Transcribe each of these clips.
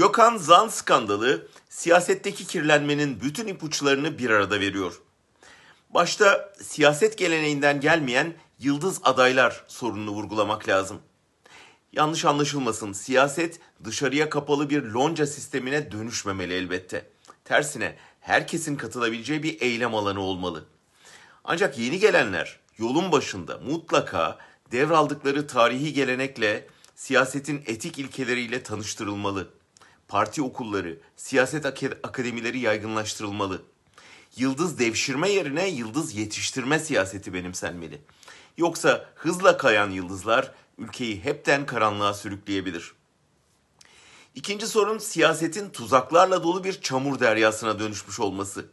Gökhan Zan skandalı siyasetteki kirlenmenin bütün ipuçlarını bir arada veriyor. Başta siyaset geleneğinden gelmeyen yıldız adaylar sorununu vurgulamak lazım. Yanlış anlaşılmasın, siyaset dışarıya kapalı bir lonca sistemine dönüşmemeli elbette. Tersine herkesin katılabileceği bir eylem alanı olmalı. Ancak yeni gelenler yolun başında mutlaka devraldıkları tarihi gelenekle siyasetin etik ilkeleriyle tanıştırılmalı parti okulları, siyaset akademileri yaygınlaştırılmalı. Yıldız devşirme yerine yıldız yetiştirme siyaseti benimsenmeli. Yoksa hızla kayan yıldızlar ülkeyi hepten karanlığa sürükleyebilir. İkinci sorun siyasetin tuzaklarla dolu bir çamur deryasına dönüşmüş olması.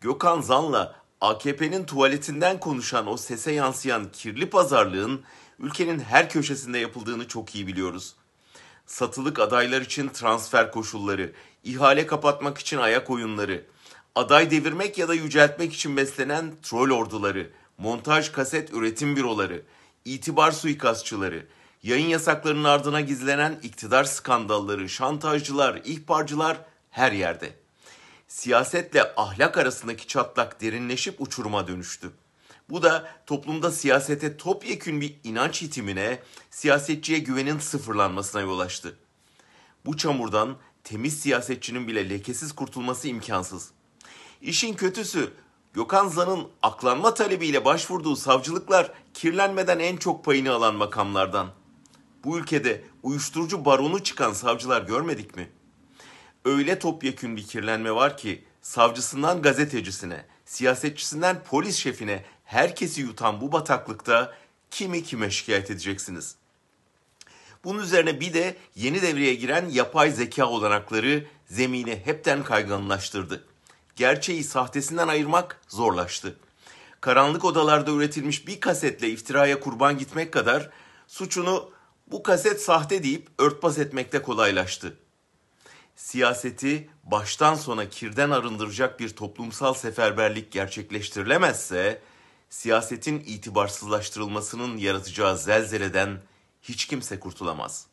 Gökhan Zan'la AKP'nin tuvaletinden konuşan o sese yansıyan kirli pazarlığın ülkenin her köşesinde yapıldığını çok iyi biliyoruz satılık adaylar için transfer koşulları, ihale kapatmak için ayak oyunları, aday devirmek ya da yüceltmek için beslenen troll orduları, montaj kaset üretim büroları, itibar suikastçıları, yayın yasaklarının ardına gizlenen iktidar skandalları, şantajcılar, ihbarcılar her yerde. Siyasetle ahlak arasındaki çatlak derinleşip uçuruma dönüştü. Bu da toplumda siyasete topyekün bir inanç itimine, siyasetçiye güvenin sıfırlanmasına yol açtı. Bu çamurdan temiz siyasetçinin bile lekesiz kurtulması imkansız. İşin kötüsü Gökhan Zan'ın aklanma talebiyle başvurduğu savcılıklar kirlenmeden en çok payını alan makamlardan. Bu ülkede uyuşturucu baronu çıkan savcılar görmedik mi? Öyle topyekün bir kirlenme var ki savcısından gazetecisine, siyasetçisinden polis şefine herkesi yutan bu bataklıkta kimi kime şikayet edeceksiniz? Bunun üzerine bir de yeni devreye giren yapay zeka olanakları zemini hepten kayganlaştırdı. Gerçeği sahtesinden ayırmak zorlaştı. Karanlık odalarda üretilmiş bir kasetle iftiraya kurban gitmek kadar suçunu bu kaset sahte deyip örtbas etmekte kolaylaştı. Siyaseti baştan sona kirden arındıracak bir toplumsal seferberlik gerçekleştirilemezse siyasetin itibarsızlaştırılmasının yaratacağı zelzeleden hiç kimse kurtulamaz.''